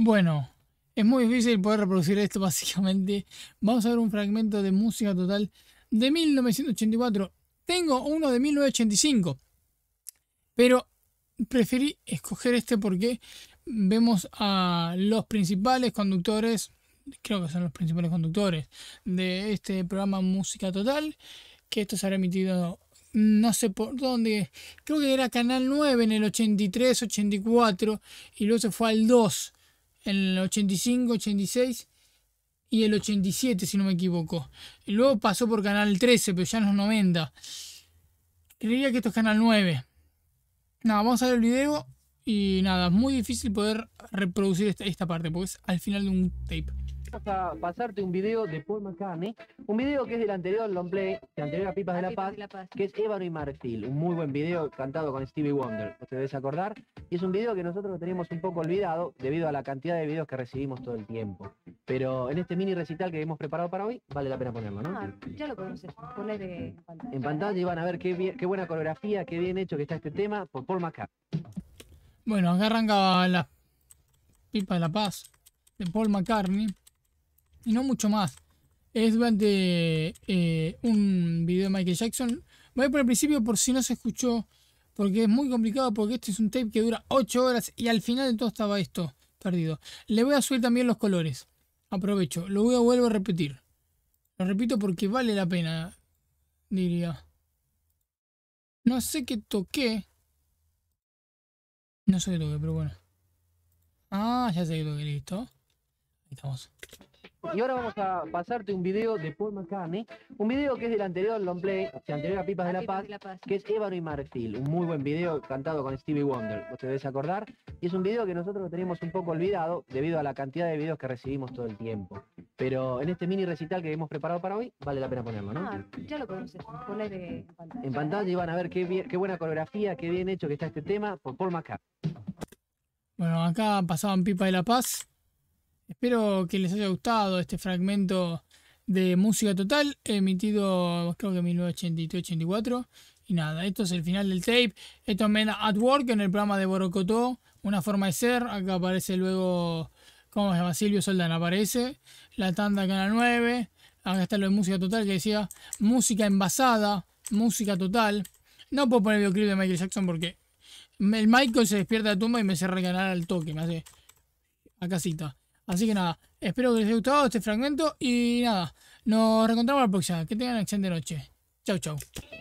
Bueno, es muy difícil poder reproducir esto básicamente. Vamos a ver un fragmento de música total de 1984. Tengo uno de 1985, pero preferí escoger este porque vemos a los principales conductores, creo que son los principales conductores de este programa Música Total, que esto se ha emitido no sé por dónde, creo que era Canal 9 en el 83, 84 y luego se fue al 2 el 85, 86 y el 87, si no me equivoco. Y luego pasó por Canal 13, pero ya no los 90. Creía que esto es Canal 9. Nada, vamos a ver el video y nada, es muy difícil poder reproducir esta, esta parte, porque es al final de un tape. Vamos a pasarte un video de Paul McCartney, un video que es del anterior long play, del anterior a Pipas, de la, Paz, que es Ébano y Marfil, un muy buen video cantado con Stevie Wonder, te debes acordar, y es un video que nosotros lo teníamos un poco olvidado debido a la cantidad de videos que recibimos todo el tiempo. Pero en este mini recital que hemos preparado para hoy, vale la pena ponerlo, ¿no? Ah, ya lo conoces, poner en pantalla. En pantalla y van a ver qué, qué buena coreografía, qué bien hecho que está este tema por Paul McCartney. Bueno, acá arranca la pipa de la paz de Paul McCartney y no mucho más. Es durante eh, un video de Michael Jackson. Voy por el principio por si no se escuchó, porque es muy complicado, porque este es un tape que dura 8 horas y al final de todo estaba esto perdido. Le voy a subir también los colores. Aprovecho, lo voy a vuelvo a repetir. Lo repito porque vale la pena, diría. No sé qué toqué. No sé qué toqué, pero bueno. Ah, ya sé que toqué, listo. Y ahora vamos a pasarte un video de Paul McCartney, un video que es del anterior long play, o anterior a Pipas de la Paz, que es Ébano y Marfil, un muy buen video cantado con Stevie Wonder, vos te debes acordar, y es un video que nosotros lo teníamos un poco olvidado debido a la cantidad de videos que recibimos todo el tiempo. Pero en este mini recital que hemos preparado para hoy, vale la pena ponerlo, ¿no? Ah, ya lo conoces, poner en pantalla. En pantalla y van a ver qué, buena coreografía, qué bien hecho que está este tema por Paul McCartney. Bueno, acá pasaban Pipa de la Paz. Espero que les haya gustado este fragmento de música total emitido creo que en 1983-84. Y nada, esto es el final del tape. Esto es at Work en el programa de Borocotó, Una forma de ser. Acá aparece luego, ¿cómo se llama? Silvio Soldán aparece. La tanda Canal 9. Acá está lo de música total que decía música envasada, música total. No puedo poner videoclip de Michael Jackson porque el Michael se despierta de tumba y me hace el al toque. Me hace a casita. Así que nada, espero que les haya gustado este fragmento y nada, nos reencontramos la próxima. Que tengan excelente noche. Chau, chau.